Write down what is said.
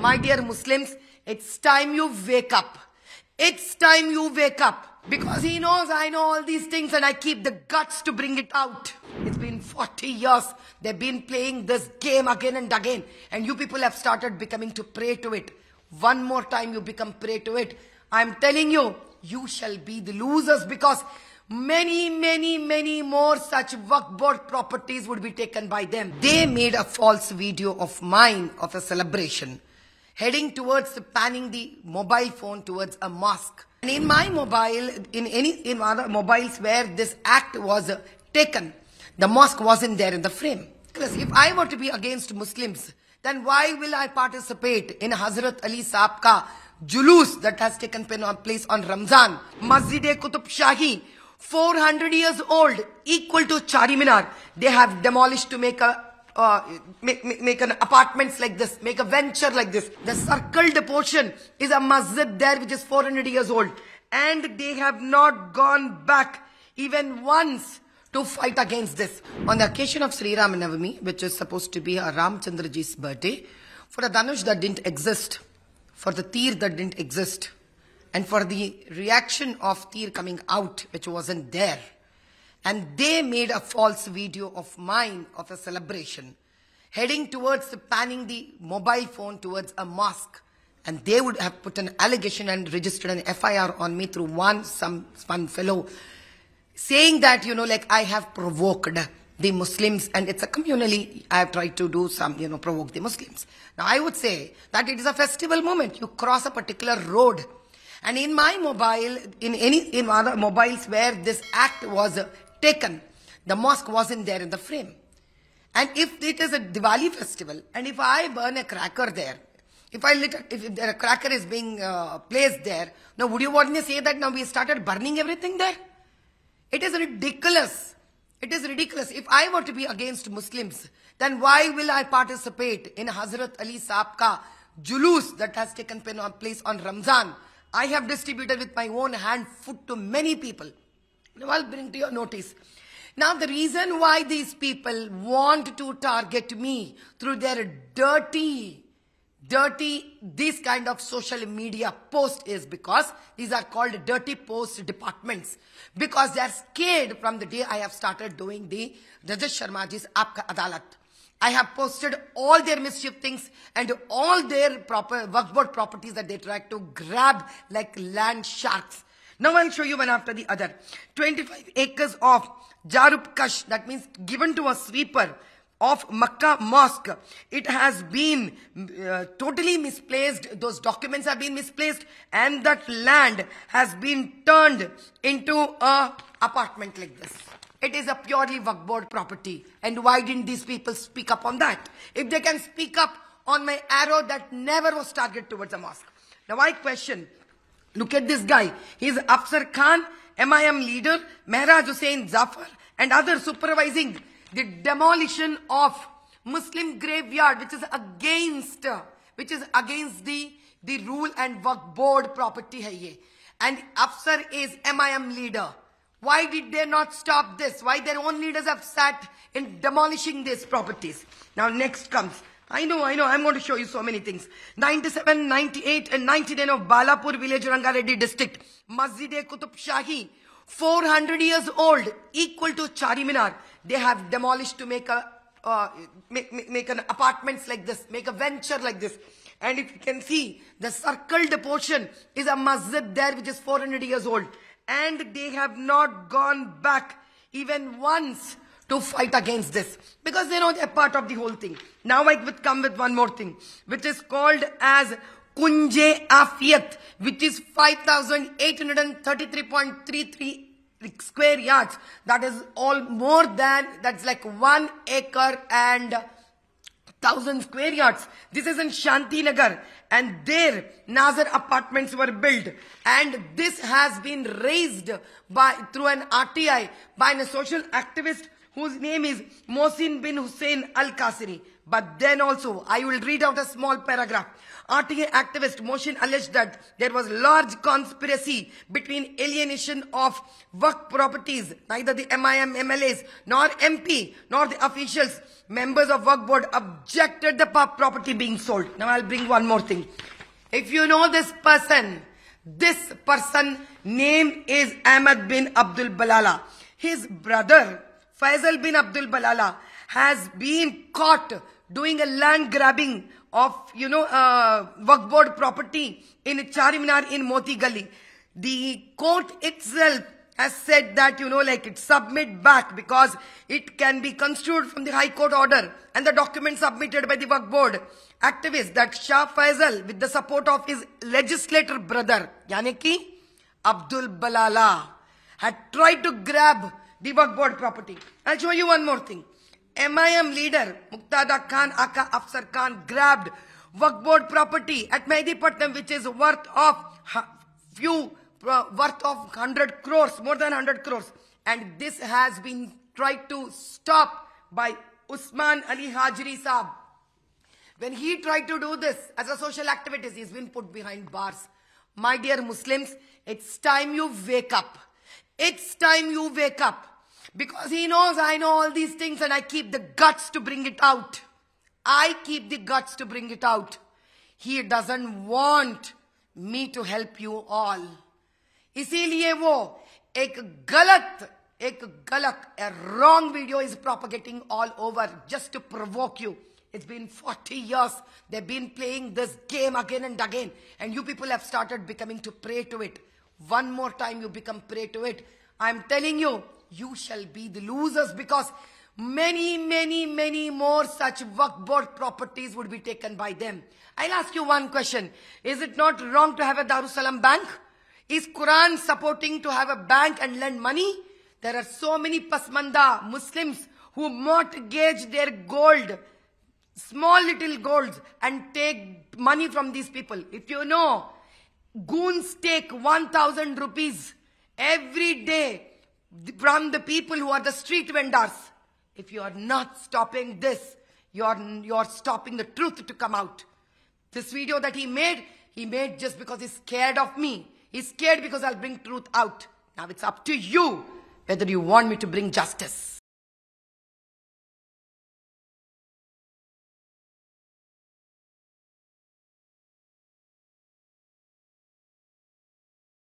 My dear Muslims, it's time you wake up. It's time you wake up. Because he knows I know all these things and I keep the guts to bring it out. It's been 40 years. They've been playing this game again and again. And you people have started becoming to pray to it. One more time you become prey to it. I'm telling you, you shall be the losers because many, many, many more such work properties would be taken by them. They made a false video of mine of a celebration heading towards the panning the mobile phone towards a mosque. And in my mobile, in any in other mobiles where this act was taken, the mosque wasn't there in the frame. Because if I were to be against Muslims, then why will I participate in Hazrat Ali Saab ka julus that has taken place on Ramzan? Masjid-e Qutb Shahi, 400 years old, equal to Chariminar, they have demolished to make a uh, make, make, make an apartments like this, make a venture like this. The circled portion is a masjid there which is 400 years old. And they have not gone back even once to fight against this. On the occasion of Sri Ram Navami, which is supposed to be a Ramchandraji's birthday, for a Dhanush that didn't exist, for the Tir that didn't exist, and for the reaction of Tir coming out, which wasn't there, and they made a false video of mine of a celebration heading towards the panning the mobile phone towards a mosque and they would have put an allegation and registered an FIR on me through one some one fellow saying that you know like I have provoked the Muslims and it's a communally I have tried to do some you know provoke the Muslims now I would say that it is a festival moment you cross a particular road and in my mobile in any in other mobiles where this act was taken. The mosque wasn't there in the frame. And if it is a Diwali festival, and if I burn a cracker there, if I lit, if, a cracker is being uh, placed there, now would you want me to say that now we started burning everything there? It is ridiculous. It is ridiculous. If I were to be against Muslims, then why will I participate in Hazrat Ali Saab ka julus that has taken place on Ramzan? I have distributed with my own hand food to many people. I'll bring to your notice. Now, the reason why these people want to target me through their dirty, dirty, this kind of social media post is because these are called dirty post departments. Because they are scared from the day I have started doing the Rajesh Sharmaji's apka Adalat. I have posted all their mischief things and all their proper workboard properties that they try to grab like land sharks. Now I'll show you one after the other. 25 acres of Jarub Kash, that means given to a sweeper of Makkah Mosque. It has been uh, totally misplaced. Those documents have been misplaced and that land has been turned into an apartment like this. It is a purely work property. And why didn't these people speak up on that? If they can speak up on my arrow that never was targeted towards a mosque. Now I question, Look at this guy. He's Afsar Khan, MIM leader, Mehraj Hussain Zafar, and others supervising the demolition of Muslim graveyard, which is against, which is against the, the rule and work board property hai ye. And Afsar is MIM leader. Why did they not stop this? Why their own leaders have sat in demolishing these properties? Now next comes I know, I know, I'm going to show you so many things. 97, 98 and 99 of Balapur village, Rangareddy district. masjid e kutub Shahi, 400 years old, equal to Chariminar. They have demolished to make a, uh, make, make, make an apartments like this, make a venture like this. And if you can see, the circled portion is a masjid there which is 400 years old. And they have not gone back even once to fight against this because they know they're part of the whole thing. Now I would come with one more thing, which is called as Kunje Afiyat, which is 5,833.33 square yards. That is all more than, that's like one acre and thousand square yards. This is in Shanti Nagar and there Nazar apartments were built and this has been raised by through an RTI by a social activist whose name is Mohsin bin Hussein Al-Qasiri. But then also, I will read out a small paragraph. RTA activist Mohsin alleged that there was large conspiracy between alienation of work properties. Neither the MIM MLAs, nor MP, nor the officials, members of work board objected the property being sold. Now I'll bring one more thing. If you know this person, this person name is Ahmad bin Abdul Balala. His brother Faisal bin Abdul Balala has been caught doing a land grabbing of, you know, uh, workboard property in Chariminar in Moti Gali. The court itself has said that, you know, like it submit back because it can be construed from the High Court order and the document submitted by the work board activist that Shah Faisal with the support of his legislator brother, yani Abdul Balala, had tried to grab Debug board property. I'll show you one more thing. MIM leader Muktada Khan Aka Afsar Khan grabbed work board property at Mehdipatnam which is worth of few uh, worth of 100 crores, more than 100 crores. And this has been tried to stop by Usman Ali Hajri Saab. When he tried to do this as a social activist, he's been put behind bars. My dear Muslims, it's time you wake up. It's time you wake up. Because he knows I know all these things and I keep the guts to bring it out. I keep the guts to bring it out. He doesn't want me to help you all. wo, वो galat, गलत galak, a wrong video is propagating all over just to provoke you. You It's been 40 years. They've been playing this game again and again. And you people have started becoming to pray to it. One more time you become prey to it. I'm telling you, you shall be the losers because many, many, many more such workboard properties would be taken by them. I'll ask you one question. Is it not wrong to have a Darussalam bank? Is Quran supporting to have a bank and lend money? There are so many pasmanda Muslims who mortgage their gold, small little golds and take money from these people. If you know, goons take 1000 rupees every day from the people who are the street vendors. If you are not stopping this, you are, you are stopping the truth to come out. This video that he made, he made just because he's scared of me. He's scared because I'll bring truth out. Now it's up to you whether you want me to bring justice.